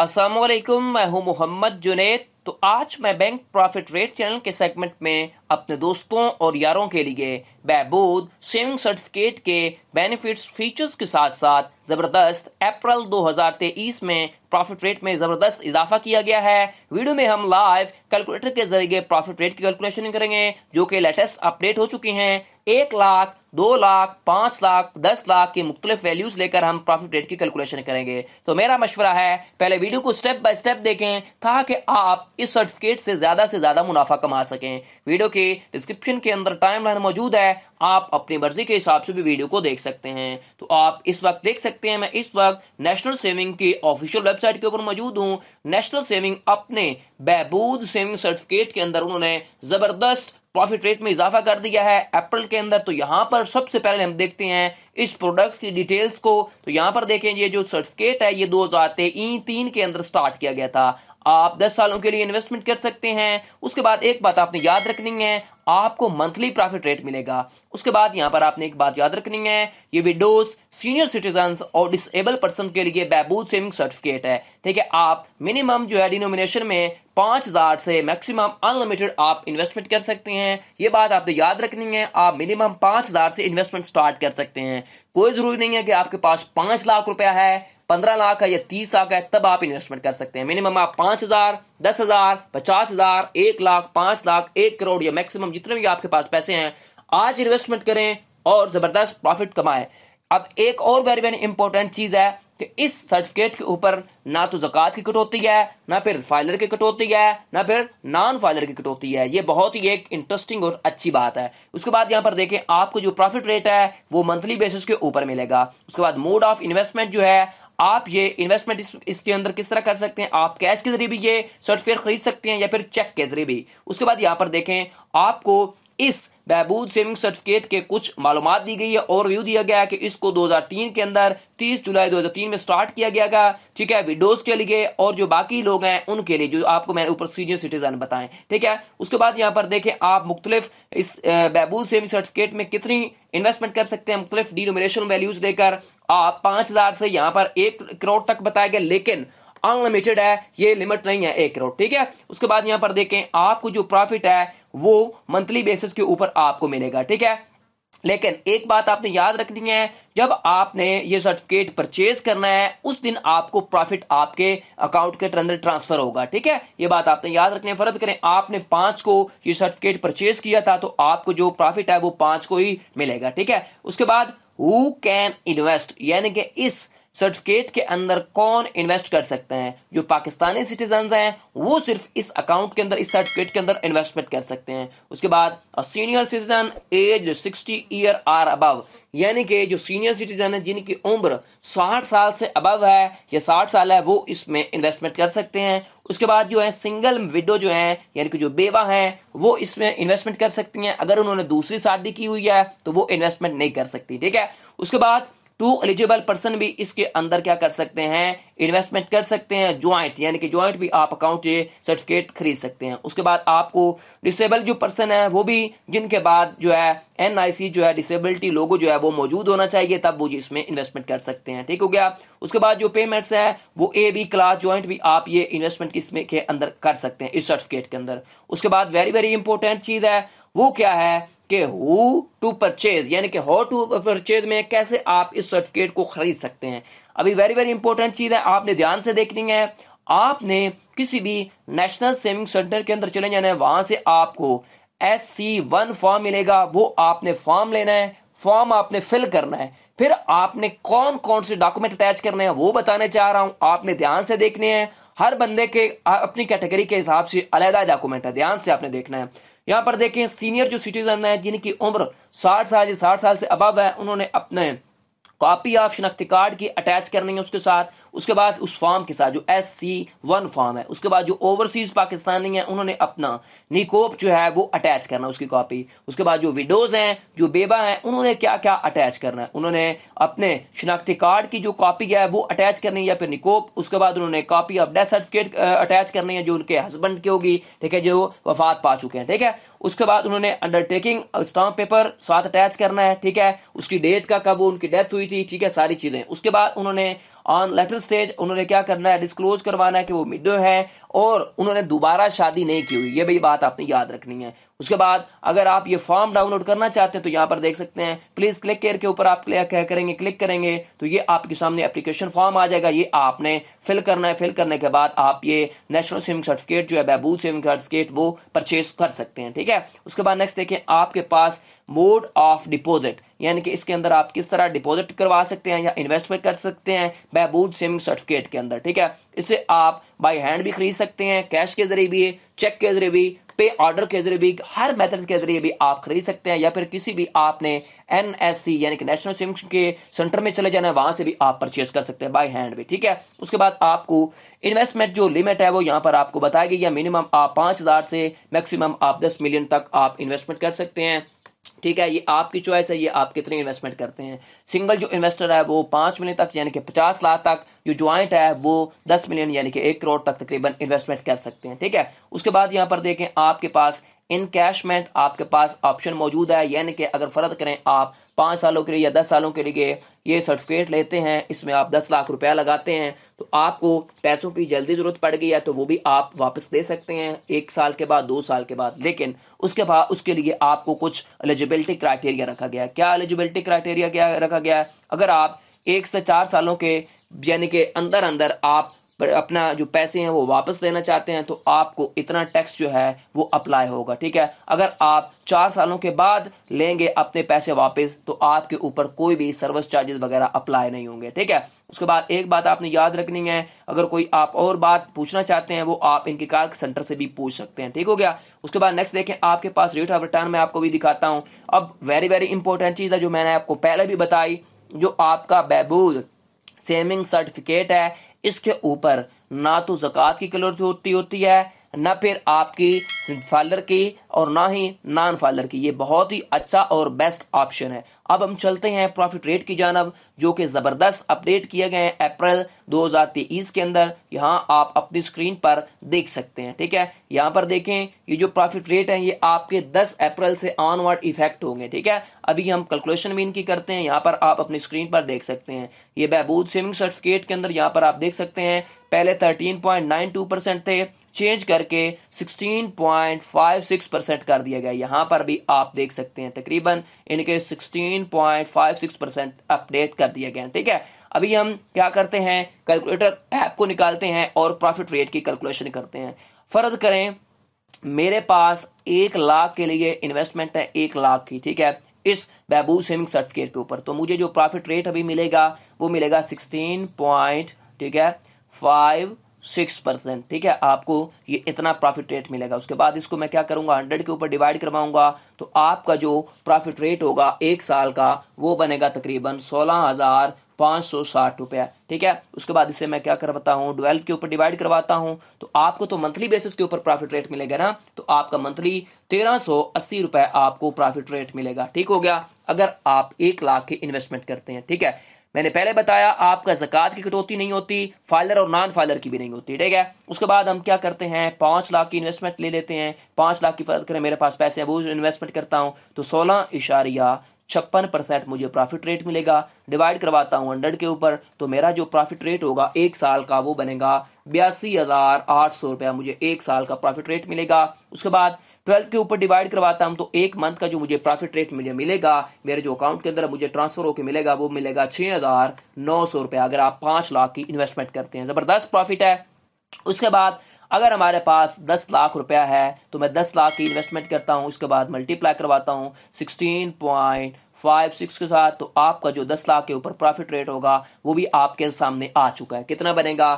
असलम मैं हूं मोहम्मद जुनेद तो आज मैं बैंक प्रॉफिट रेट चैनल के सेगमेंट में अपने दोस्तों और यारों के लिए बहबूद सेविंग सर्टिफिकेट के बेनिफिट्स फीचर्स के साथ साथ ज़बरदस्त अप्रैल 2023 में प्रॉफिट रेट में ज़बरदस्त इजाफा किया गया है वीडियो में हम लाइव कैलकुलेटर के जरिए प्रॉफिट रेट की कैलकुलेशन करेंगे जो कि लेटेस्ट अपडेट हो चुके हैं एक लाख दो लाख पांच लाख दस लाख के मुख्तलिफ वैल्यूज लेकर हम प्रॉफिट रेट की कैलकुलेशन करेंगे तो मेरा मशवरा है पहले वीडियो को स्टेप बाय स्टेप देखें ताकि आप इस सर्टिफिकेट से ज़्यादा से ज़्यादा मुनाफा कमा सकें वीडियो के के डिस्क्रिप्शन के अंदर टाइमलाइन मौजूद है आप अपनी मर्जी के हिसाब से भी वीडियो को देख सकते हैं तो आप इस वक्त देख सकते हैं मैं इस वक्त नेशनल सेविंग की ऑफिशियल वेबसाइट के ऊपर मौजूद हूँ नेशनल सेविंग अपने बहबूद सेविंग सर्टिफिकेट के अंदर उन्होंने ज़बरदस्त प्रॉफिट रेट में इजाफा कर दिया है अप्रैल के अंदर तो यहाँ पर सबसे पहले हम देखते हैं इस प्रोडक्ट की डिटेल्स को तो यहाँ पर देखें ये जो सर्टिफिकेट है ये दो हजार तीन के अंदर स्टार्ट किया गया था आप 10 सालों के लिए इन्वेस्टमेंट कर सकते हैं उसके बाद एक बात आपने याद रखनी है आपको मंथली प्रॉफिट रेट मिलेगा उसके बाद यहाँ पर आपने एक बात याद रखनी है ये विडोज सीनियर सिटीजन और डिसेबल पर्सन के लिए बहबूद सेविंग सर्टिफिकेट है ठीक है आप मिनिमम जो है डिनोमिनेशन में पांच हज़ार से मैक्सिमम अनलिमिटेड आप इन्वेस्टमेंट कर सकते हैं ये बात आपने याद रखनी है आप मिनिमम पांच हज़ार से इन्वेस्टमेंट स्टार्ट कर सकते हैं कोई ज़रूरी नहीं है कि आपके पास पांच लाख रुपया है पंद्रह लाख है या तीस लाख है तब आप इन्वेस्टमेंट कर सकते हैं मिनिमम आप पांच हजार दस हजार पचास हजार एक लाख पांच लाख एक करोड़ या मैक्सिमम जितने भी आपके पास पैसे हैं आज इन्वेस्टमेंट करें और जबरदस्त प्रॉफिट कमाएं अब एक और वेरी वेरी इंपॉर्टेंट चीज है कि इस सर्टिफिकेट के ऊपर ना तो जक़ात की कटौती है ना फिर फाइलर की कटौती है ना फिर नॉन फाइलर की कटौती है ये बहुत ही एक इंटरेस्टिंग और अच्छी बात है उसके बाद यहाँ पर देखें आपको जो प्रॉफिट रेट है वो मंथली बेसिस के ऊपर मिलेगा उसके बाद मोड ऑफ इन्वेस्टमेंट जो है आप ये इन्वेस्टमेंट इस, इसके अंदर किस तरह कर सकते हैं आप कैश के जरिए भी ये सर्टिफिकेट खरीद सकते हैं या फिर चेक के जरिए भी उसके बाद यहां पर देखें आपको इस बहबूद सेविंग सर्टिफिकेट के कुछ मालूम दी गई है और व्यू दिया गया है कि इसको 2003 के अंदर 30 जुलाई 2003 में स्टार्ट किया गया था ठीक है विडोज के लिए और जो बाकी लोग हैं उनके लिए जो आपको मैंने ऊपर सीनियर सिटीजन बताएं ठीक है उसके बाद यहां पर देखें आप मुख्तलिफ इस बहबूद सेविंग सर्टिफिकेट में कितनी इन्वेस्टमेंट कर सकते हैं मुख्तलिफ डिनोमिनेशन वैल्यूज देकर आप पांच हजार से यहां पर एक करोड़ तक बताया गया लेकिन अनलिमिटेड है ये लिमिट नहीं है एक करोड़ ठीक है उसके बाद यहां पर देखें आपको जो प्रॉफिट है वो मंथली बेसिस के ऊपर आपको मिलेगा ठीक है लेकिन एक बात आपने याद रखनी है जब आपने ये सर्टिफिकेट परचेज करना है उस दिन आपको प्रॉफिट आपके अकाउंट के अंदर ट्रांसफर होगा ठीक है ये बात आपने याद रखनी है फर्द करें आपने पांच को ये सर्टिफिकेट परचेज किया था तो आपको जो प्रॉफिट है वो पांच को ही मिलेगा ठीक है उसके बाद ಹೂ ಕ್ಯಾನ್ ಇನ್ವೆಸ್ಟ್ ಎನ್ಗೆ ಇಸ್ सर्टिफिकेट के अंदर कौन इन्वेस्ट कर सकते हैं जो पाकिस्तानी सिटीजन हैं वो सिर्फ इस अकाउंट के अंदर इस सर्टिफिकेट के अंदर इन्वेस्टमेंट कर सकते हैं उसके बाद senior citizen age 60 year or above यानी कि जो सीनियर सिटीजन है जिनकी उम्र 60 साल से अबव है या 60 साल है वो इसमें इन्वेस्टमेंट कर सकते हैं उसके बाद जो है सिंगल विडो जो है यानी कि जो बेवा है वो इसमें इन्वेस्टमेंट कर सकती हैं अगर उन्होंने दूसरी शादी की हुई है तो वो इन्वेस्टमेंट नहीं कर सकती ठीक है उसके बाद टू एलिजिबल पर्सन भी इसके अंदर क्या कर सकते हैं इन्वेस्टमेंट कर सकते हैं ज्वाइंट यानी कि ज्वाइंट भी आप अकाउंट ये सर्टिफिकेट खरीद सकते हैं उसके बाद आपको डिसेबल जो पर्सन है वो भी जिनके बाद जो है एन जो है डिसेबिलिटी लोगो जो है वो मौजूद होना चाहिए तब वो इसमें इन्वेस्टमेंट कर सकते हैं ठीक हो गया उसके बाद जो पेमेंट्स है वो ए बी क्लास ज्वाइंट भी आप ये इन्वेस्टमेंट किसमें के अंदर कर सकते हैं इस सर्टिफिकेट के अंदर उसके बाद वेरी वेरी इंपॉर्टेंट चीज है वो क्या है कि हु टू परचेज यानी कि हाउ टू परचेज में कैसे आप इस सर्टिफिकेट को खरीद सकते हैं अभी वेरी वेरी इंपॉर्टेंट चीज़ है आपने ध्यान से देखनी है आपने किसी भी नेशनल सेविंग सेंटर के अंदर चले जाना है वहां से आपको एस सी वन फॉर्म मिलेगा वो आपने फॉर्म लेना है फॉर्म आपने फिल करना है फिर आपने कौन कौन से डॉक्यूमेंट अटैच करने हैं वो बताने चाह रहा हूं आपने ध्यान से देखने हैं हर बंदे के अपनी कैटेगरी के हिसाब से अलग डॉक्यूमेंट है ध्यान से आपने देखना है यहाँ पर देखें सीनियर जो सिटीजन है जिनकी उम्र साठ साल या साठ साल से अबव है उन्होंने अपने कॉपी ऑफ शिनाख्ती कार्ड की अटैच करनी है उसके साथ उसके बाद उस फॉर्म के साथ जो एस सी वन फॉर्म है उसके बाद जो ओवरसीज पाकिस्तानी है उन्होंने अपना निकोप जो है वो अटैच करना उसकी कॉपी उसके बाद जो विडोज हैं जो बेबा हैं उन्होंने क्या क्या अटैच करना है उन्होंने अपने शनाख्ती कार्ड की जो कॉपी है वो अटैच करनी है या फिर निकोप उसके बाद उन्होंने copy of death certificate attach करनी है जो उनके हस्बैंड की होगी ठीक है जो वफात पा चुके हैं ठीक है उसके बाद उन्होंने अंडरटेकिंग स्टाम्प पेपर साथ अटैच करना है ठीक है उसकी डेट का कब वो उनकी डेथ हुई थी ठीक है सारी चीजें उसके बाद उन्होंने ऑन लेटर स्टेज उन्होंने क्या करना है डिस्क्लोज करवाना है कि वो मिडो है और उन्होंने दोबारा शादी नहीं की हुई ये भी बात आपने याद रखनी है उसके बाद अगर आप ये फॉर्म डाउनलोड करना चाहते हैं तो यहां पर देख सकते हैं प्लीज क्लिक केयर के ऊपर आप क्लिक करेंगे क्लिक करेंगे तो ये आपके सामने एप्लीकेशन फॉर्म आ जाएगा ये आपने फिल करना है फिल करने के बाद आप ये नेशनल सेविंग सर्टिफिकेट जो है बहबूद सेविंग सर्टिफिकेट वो परचेज कर सकते हैं ठीक है उसके बाद नेक्स्ट देखें आपके पास मोड ऑफ डिपोजिट यानी कि इसके अंदर आप किस तरह डिपोजिट करवा सकते हैं या इन्वेस्टमेंट कर सकते हैं बहबूद सेविंग सर्टिफिकेट के अंदर ठीक है इसे आप बाई हैंड भी खरीद सकते हैं कैश के जरिए भी चेक के जरिए भी पे ऑर्डर के जरिए भी हर मेथड के जरिए भी आप खरीद सकते हैं या फिर किसी भी आपने एन यानी कि नेशनल सिम के सेंटर में चले जाना है वहां से भी आप परचेस कर सकते हैं बाय हैंड भी ठीक है उसके बाद आपको इन्वेस्टमेंट जो लिमिट है वो यहां पर आपको बताया गया मिनिमम आप हजार से मैक्सिमम आप दस मिलियन तक आप इन्वेस्टमेंट कर सकते हैं ठीक है ये आपकी चॉइस है ये आप कितने इन्वेस्टमेंट करते हैं सिंगल जो इन्वेस्टर है वो पांच मिलियन तक यानी कि पचास लाख तक जो ज्वाइंट है वो दस मिलियन यानी कि एक करोड़ तक तकरीबन इन्वेस्टमेंट कर सकते हैं ठीक है उसके बाद यहां पर देखें आपके पास इन कैश में आपके पास ऑप्शन मौजूद है यानी कि अगर फ़र्द करें आप पाँच सालों के लिए या दस सालों के लिए ये सर्टिफिकेट लेते हैं इसमें आप दस लाख रुपया लगाते हैं तो आपको पैसों की जल्दी ज़रूरत पड़ गई है तो वो भी आप वापस दे सकते हैं एक साल के बाद दो साल के बाद लेकिन उसके बाद उसके लिए आपको कुछ एलिजिबिलिटी क्राइटेरिया रखा गया है क्या एलिजिबिलिटी क्राइटेरिया क्या रखा गया है अगर आप एक से चार सालों के यानी के अंदर अंदर आप अपना जो पैसे हैं वो वापस लेना चाहते हैं तो आपको इतना टैक्स जो है वो अप्लाई होगा ठीक है अगर आप चार सालों के बाद लेंगे अपने पैसे वापस तो आपके ऊपर कोई भी सर्विस चार्जेस वगैरह अप्लाई नहीं होंगे ठीक है उसके बाद एक बात आपने याद रखनी है अगर कोई आप और बात पूछना चाहते हैं वो आप इनके कार सेंटर से भी पूछ सकते हैं ठीक हो गया उसके बाद नेक्स्ट देखें आपके पास रेट ऑफ रिटर्न मैं आपको भी दिखाता हूँ अब वेरी वेरी इंपॉर्टेंट चीज़ है जो मैंने आपको पहले भी बताई जो आपका बहबूद सेविंग सर्टिफिकेट है इसके ऊपर ना तो ज़क़़त की होती होती है ना फिर आपकी फालर की और ना ही नॉन फॉलर की ये बहुत ही अच्छा और बेस्ट ऑप्शन है अब हम चलते हैं प्रॉफिट रेट की जानब जो कि ज़बरदस्त अपडेट किए गए हैं अप्रैल 2023 के अंदर यहाँ आप अपनी स्क्रीन पर देख सकते हैं ठीक है यहाँ पर देखें ये जो प्रॉफिट रेट है ये आपके 10 अप्रैल से ऑनवर्ड इफेक्ट होंगे ठीक है अभी हम कैलकुलेशन भी इनकी करते हैं यहाँ पर आप अपनी स्क्रीन पर देख सकते हैं ये बहबूद सेविंग सर्टिफिकेट के अंदर यहाँ पर आप देख सकते हैं पहले थर्टीन परसेंट थे चेंज करके 16.56 परसेंट कर दिया गया यहाँ पर भी आप देख सकते हैं तकरीबन इनके 16.56 परसेंट अपडेट कर दिया गया ठीक है अभी हम क्या करते हैं कैलकुलेटर ऐप को निकालते हैं और प्रॉफिट रेट की कैलकुलेशन करते हैं फर्द करें मेरे पास एक लाख के लिए इन्वेस्टमेंट है एक लाख की ठीक है इस बहबूज सेविंग सर्टिफिकेट के ऊपर तो मुझे जो प्रॉफिट रेट अभी मिलेगा वो मिलेगा सिक्सटीन पॉइंट ठीक है फाइव सिक्स परसेंट ठीक है आपको ये इतना प्रॉफिट रेट मिलेगा उसके बाद इसको मैं क्या करूंगा हंड्रेड के ऊपर डिवाइड करवाऊंगा तो आपका जो प्रॉफिट रेट होगा एक साल का वो बनेगा तकरीबन सोलह हज़ार पांच सौ साठ रुपया ठीक है उसके बाद इसे मैं क्या करवाता हूँ ट्वेल्व के ऊपर डिवाइड करवाता हूँ तो आपको तो मंथली बेसिस के ऊपर प्रॉफिट रेट मिलेगा ना तो आपका मंथली तेरह सौ अस्सी आपको प्रॉफिट रेट मिलेगा ठीक हो गया अगर आप एक लाख के इन्वेस्टमेंट करते हैं ठीक है मैंने पहले बताया आपका जक़ात की कटौती नहीं होती फाइलर और नॉन फाइलर की भी नहीं होती ठीक है उसके बाद हम क्या करते हैं पाँच लाख की इन्वेस्टमेंट ले लेते हैं पाँच लाख की फर्द करें मेरे पास पैसे हैं वो इन्वेस्टमेंट करता हूँ तो सोलह इशारिया छप्पन परसेंट मुझे प्रॉफिट रेट मिलेगा डिवाइड करवाता हूँ हंड्रेड के ऊपर तो मेरा जो प्रॉफिट रेट होगा एक साल का वो बनेगा बयासी हज़ार आठ सौ रुपया मुझे एक साल का प्रॉफिट रेट मिलेगा उसके बाद ट्वेल्थ के ऊपर डिवाइड करवाता हूं तो एक मंथ का जो मुझे प्रॉफिट रेट मुझे मिलेगा मेरे जो अकाउंट के अंदर मुझे ट्रांसफर होकर मिलेगा वो मिलेगा छह हज़ार नौ सौ रुपया अगर आप पांच लाख की इन्वेस्टमेंट करते हैं ज़बरदस्त प्रॉफिट है उसके बाद अगर हमारे पास दस लाख रुपया है तो मैं दस लाख की इन्वेस्टमेंट करता हूं उसके बाद मल्टीप्लाई करवाता हूं सिक्सटीन पॉइंट फाइव सिक्स के साथ तो आपका जो दस लाख के ऊपर प्रॉफिट रेट होगा वो भी आपके सामने आ चुका है कितना बनेगा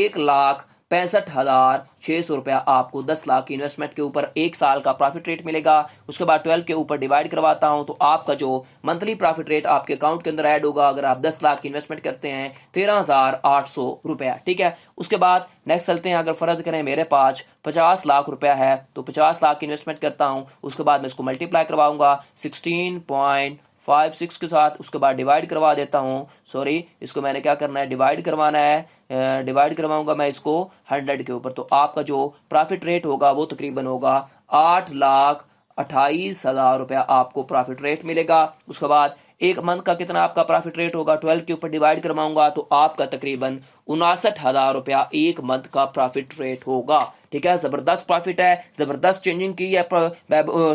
एक लाख पैंसठ हज़ार छह सौ रुपया आपको दस लाख की इन्वेस्टमेंट के ऊपर एक साल का प्रॉफिट रेट मिलेगा उसके बाद ट्वेल्व के ऊपर डिवाइड करवाता हूँ तो आपका जो मंथली प्रॉफिट रेट आपके अकाउंट के अंदर ऐड होगा अगर आप दस लाख की इन्वेस्टमेंट करते हैं तेरह हज़ार आठ सौ रुपया ठीक है उसके बाद नेक्स्ट चलते हैं अगर फ़र्ज करें मेरे पास पचास लाख रुपया है तो पचास लाख की इन्वेस्टमेंट करता हूँ उसके बाद मैं इसको मल्टीप्लाई करवाऊंगा सिक्सटीन पॉइंट फाइव सिक्स के साथ उसके बाद डिवाइड करवा देता हूँ सॉरी इसको मैंने क्या करना है डिवाइड करवाना है डिवाइड करवाऊंगा मैं इसको हंड्रेड के ऊपर तो आपका जो प्रॉफिट रेट होगा वो तकरीबन होगा आठ लाख अट्ठाईस हज़ार रुपया आपको प्रॉफिट रेट मिलेगा उसके बाद एक मंथ का कितना आपका प्रॉफिट रेट होगा ट्वेल्व के ऊपर डिवाइड करवाऊंगा तो आपका तकरीबन उनासठ हजार रुपया एक मंथ का प्रॉफिट रेट होगा ठीक है जबरदस्त प्रॉफिट है जबरदस्त चेंजिंग की है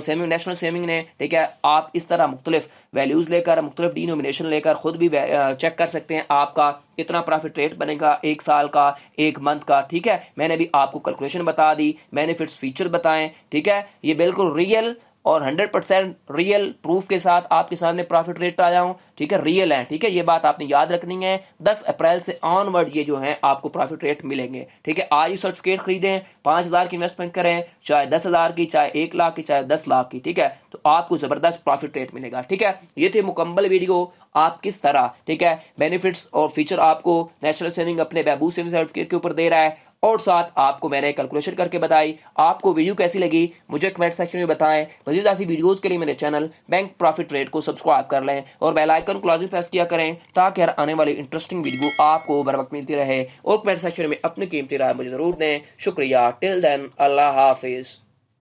सेमिंग नेशनल सेमिंग ने ठीक है आप इस तरह मुख्तलिफ वैल्यूज लेकर मुख्तलिफ डिनोमिनेशन लेकर खुद भी चेक कर सकते हैं आपका कितना प्रॉफिट रेट बनेगा एक साल का एक मंथ का ठीक है मैंने भी आपको कैलकुलेशन बता दी बेनिफिट्स फीचर बताएं ठीक है ये बिल्कुल रियल और 100 परसेंट रियल प्रूफ के साथ आपके सामने प्रॉफिट रेट आया हूँ ठीक है रियल है ठीक है ये बात आपने याद रखनी है 10 अप्रैल से ऑनवर्ड ये जो है आपको प्रॉफिट रेट मिलेंगे ठीक है आज ही सर्टिफिकेट खरीदें पांच हज़ार की इन्वेस्टमेंट करें चाहे दस हज़ार की चाहे एक लाख की चाहे दस लाख की ठीक है तो आपको ज़बरदस्त प्रॉफिट रेट मिलेगा ठीक है ये थे मुकम्मल वीडियो आप किस तरह ठीक है बेनिफिट्स और फीचर आपको नेशनल सेविंग अपने बहबू सेविंग सर्टिफिकेट के ऊपर दे रहा है और साथ आपको मैंने कैलकुलेशन करके बताई आपको वीडियो कैसी लगी मुझे कमेंट सेक्शन में बताएं मजीद ऐसी वीडियोज़ के लिए मेरे चैनल बैंक प्रॉफिट रेट को सब्सक्राइब कर लें और बेलाइकन क्लॉजिंग प्रेस किया करें ताकि हर आने वाली इंटरेस्टिंग वीडियो आपको बर वक्त मिलती रहे और कमेंट सेक्शन में अपनी कीमती राय मुझे ज़रूर दें शुक्रिया टिल देन अल्लाह हाफिज़